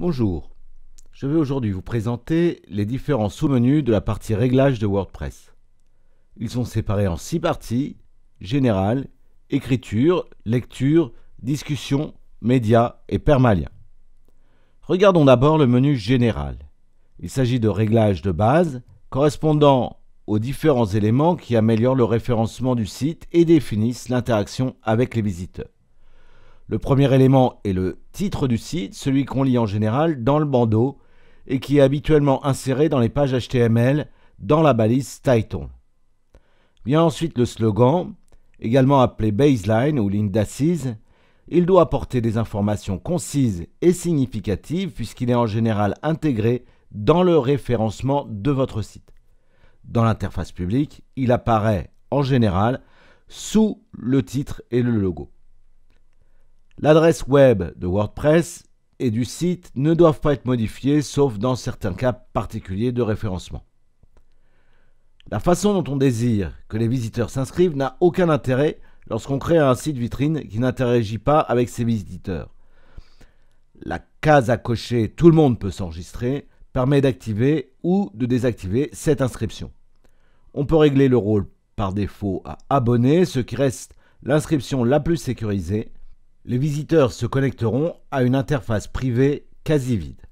Bonjour, je vais aujourd'hui vous présenter les différents sous-menus de la partie réglage de WordPress. Ils sont séparés en six parties, général, écriture, lecture, discussion, médias et permalien. Regardons d'abord le menu général. Il s'agit de réglages de base correspondant aux différents éléments qui améliorent le référencement du site et définissent l'interaction avec les visiteurs. Le premier élément est le titre du site, celui qu'on lit en général dans le bandeau et qui est habituellement inséré dans les pages HTML dans la balise title. Vient ensuite le slogan, également appelé baseline ou ligne d'assise. Il doit apporter des informations concises et significatives puisqu'il est en général intégré dans le référencement de votre site. Dans l'interface publique, il apparaît en général sous le titre et le logo. L'adresse web de WordPress et du site ne doivent pas être modifiées sauf dans certains cas particuliers de référencement. La façon dont on désire que les visiteurs s'inscrivent n'a aucun intérêt lorsqu'on crée un site vitrine qui n'interagit pas avec ses visiteurs. La case à cocher Tout le monde peut s'enregistrer permet d'activer ou de désactiver cette inscription. On peut régler le rôle par défaut à abonné, ce qui reste l'inscription la plus sécurisée, les visiteurs se connecteront à une interface privée quasi vide.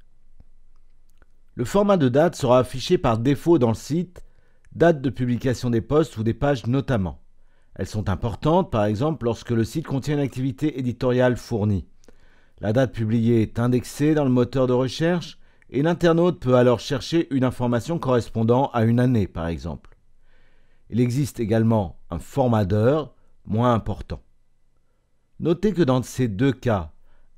Le format de date sera affiché par défaut dans le site, date de publication des postes ou des pages notamment. Elles sont importantes, par exemple, lorsque le site contient une activité éditoriale fournie. La date publiée est indexée dans le moteur de recherche et l'internaute peut alors chercher une information correspondant à une année, par exemple. Il existe également un format d'heure moins important. Notez que dans ces deux cas,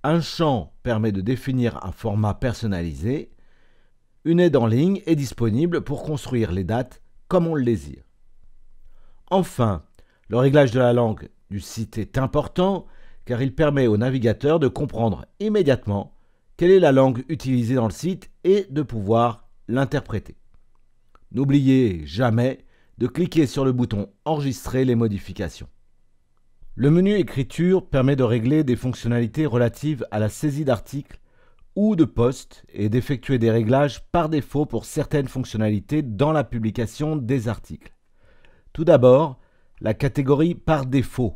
un champ permet de définir un format personnalisé, une aide en ligne est disponible pour construire les dates comme on le désire. Enfin, le réglage de la langue du site est important car il permet au navigateur de comprendre immédiatement quelle est la langue utilisée dans le site et de pouvoir l'interpréter. N'oubliez jamais de cliquer sur le bouton Enregistrer les modifications. Le menu Écriture permet de régler des fonctionnalités relatives à la saisie d'articles ou de postes et d'effectuer des réglages par défaut pour certaines fonctionnalités dans la publication des articles. Tout d'abord, la catégorie par défaut.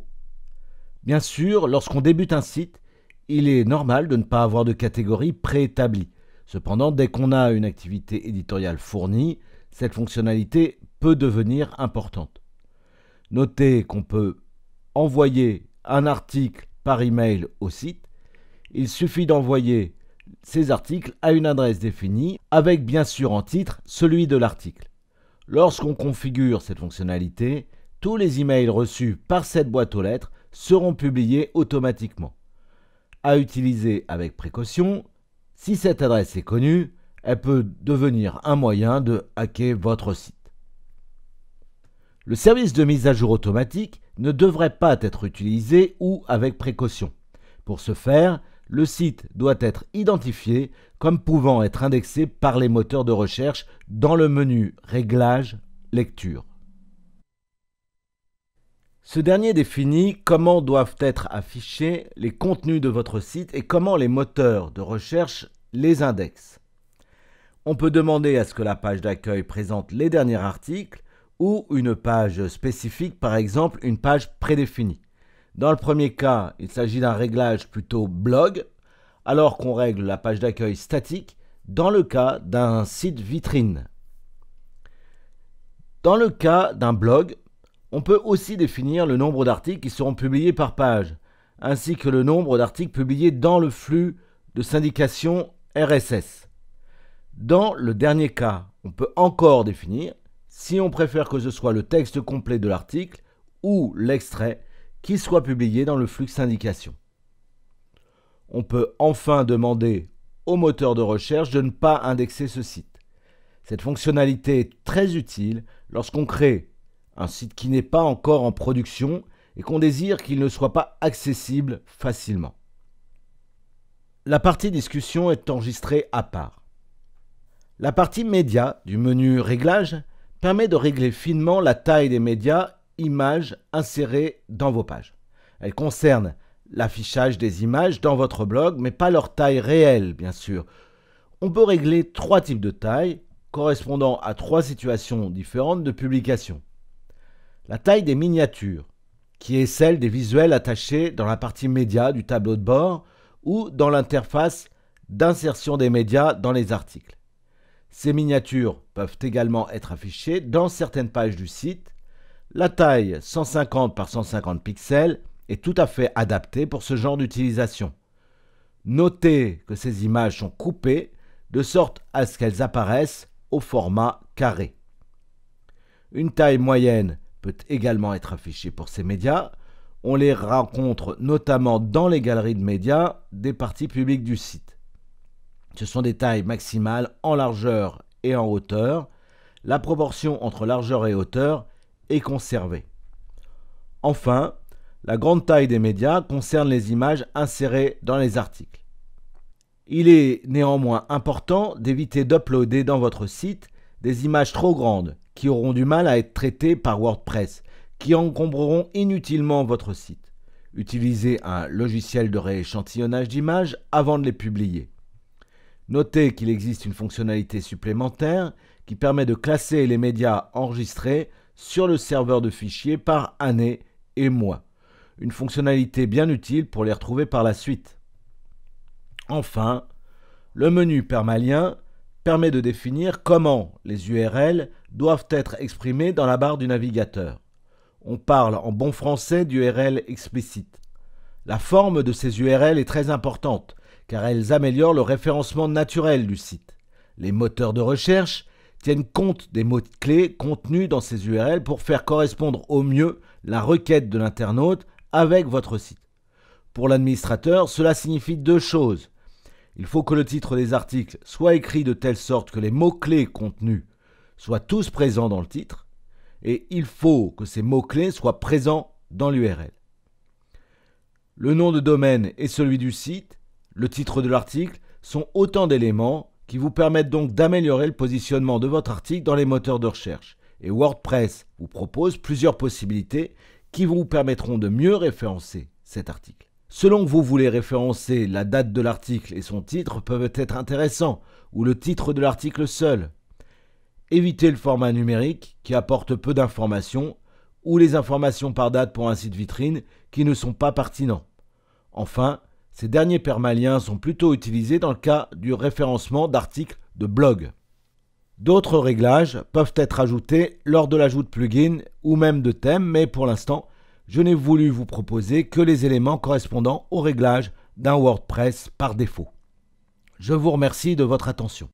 Bien sûr, lorsqu'on débute un site, il est normal de ne pas avoir de catégorie préétablie. Cependant, dès qu'on a une activité éditoriale fournie, cette fonctionnalité peut devenir importante. Notez qu'on peut envoyer un article par email au site, il suffit d'envoyer ces articles à une adresse définie avec bien sûr en titre celui de l'article. Lorsqu'on configure cette fonctionnalité, tous les emails reçus par cette boîte aux lettres seront publiés automatiquement. À utiliser avec précaution, si cette adresse est connue, elle peut devenir un moyen de hacker votre site. Le service de mise à jour automatique ne devrait pas être utilisé ou avec précaution. Pour ce faire, le site doit être identifié comme pouvant être indexé par les moteurs de recherche dans le menu Réglages, Lecture. Ce dernier définit comment doivent être affichés les contenus de votre site et comment les moteurs de recherche les indexent. On peut demander à ce que la page d'accueil présente les derniers articles ou une page spécifique, par exemple une page prédéfinie. Dans le premier cas, il s'agit d'un réglage plutôt blog, alors qu'on règle la page d'accueil statique dans le cas d'un site vitrine. Dans le cas d'un blog, on peut aussi définir le nombre d'articles qui seront publiés par page, ainsi que le nombre d'articles publiés dans le flux de syndication RSS. Dans le dernier cas, on peut encore définir si on préfère que ce soit le texte complet de l'article ou l'extrait qui soit publié dans le flux syndication, On peut enfin demander au moteur de recherche de ne pas indexer ce site. Cette fonctionnalité est très utile lorsqu'on crée un site qui n'est pas encore en production et qu'on désire qu'il ne soit pas accessible facilement. La partie discussion est enregistrée à part. La partie média du menu réglage permet de régler finement la taille des médias, images insérées dans vos pages. Elle concerne l'affichage des images dans votre blog, mais pas leur taille réelle, bien sûr. On peut régler trois types de tailles, correspondant à trois situations différentes de publication. La taille des miniatures, qui est celle des visuels attachés dans la partie média du tableau de bord ou dans l'interface d'insertion des médias dans les articles. Ces miniatures peuvent également être affichées dans certaines pages du site. La taille 150 par 150 pixels est tout à fait adaptée pour ce genre d'utilisation. Notez que ces images sont coupées de sorte à ce qu'elles apparaissent au format carré. Une taille moyenne peut également être affichée pour ces médias. On les rencontre notamment dans les galeries de médias des parties publiques du site. Ce sont des tailles maximales en largeur et en hauteur. La proportion entre largeur et hauteur est conservée. Enfin, la grande taille des médias concerne les images insérées dans les articles. Il est néanmoins important d'éviter d'uploader dans votre site des images trop grandes qui auront du mal à être traitées par WordPress, qui encombreront inutilement votre site. Utilisez un logiciel de rééchantillonnage d'images avant de les publier. Notez qu'il existe une fonctionnalité supplémentaire qui permet de classer les médias enregistrés sur le serveur de fichiers par année et mois. Une fonctionnalité bien utile pour les retrouver par la suite. Enfin, le menu permalien permet de définir comment les URL doivent être exprimées dans la barre du navigateur. On parle en bon français d'URL explicite. La forme de ces URL est très importante car elles améliorent le référencement naturel du site. Les moteurs de recherche tiennent compte des mots-clés contenus dans ces URL pour faire correspondre au mieux la requête de l'internaute avec votre site. Pour l'administrateur, cela signifie deux choses. Il faut que le titre des articles soit écrit de telle sorte que les mots-clés contenus soient tous présents dans le titre, et il faut que ces mots-clés soient présents dans l'URL. Le nom de domaine et celui du site, le titre de l'article sont autant d'éléments qui vous permettent donc d'améliorer le positionnement de votre article dans les moteurs de recherche. Et WordPress vous propose plusieurs possibilités qui vous permettront de mieux référencer cet article. Selon que vous voulez référencer, la date de l'article et son titre peuvent être intéressants, ou le titre de l'article seul. Évitez le format numérique qui apporte peu d'informations, ou les informations par date pour un site vitrine qui ne sont pas pertinents. Enfin, ces derniers permaliens sont plutôt utilisés dans le cas du référencement d'articles de blog. D'autres réglages peuvent être ajoutés lors de l'ajout de plugins ou même de thèmes, mais pour l'instant, je n'ai voulu vous proposer que les éléments correspondant aux réglages d'un WordPress par défaut. Je vous remercie de votre attention.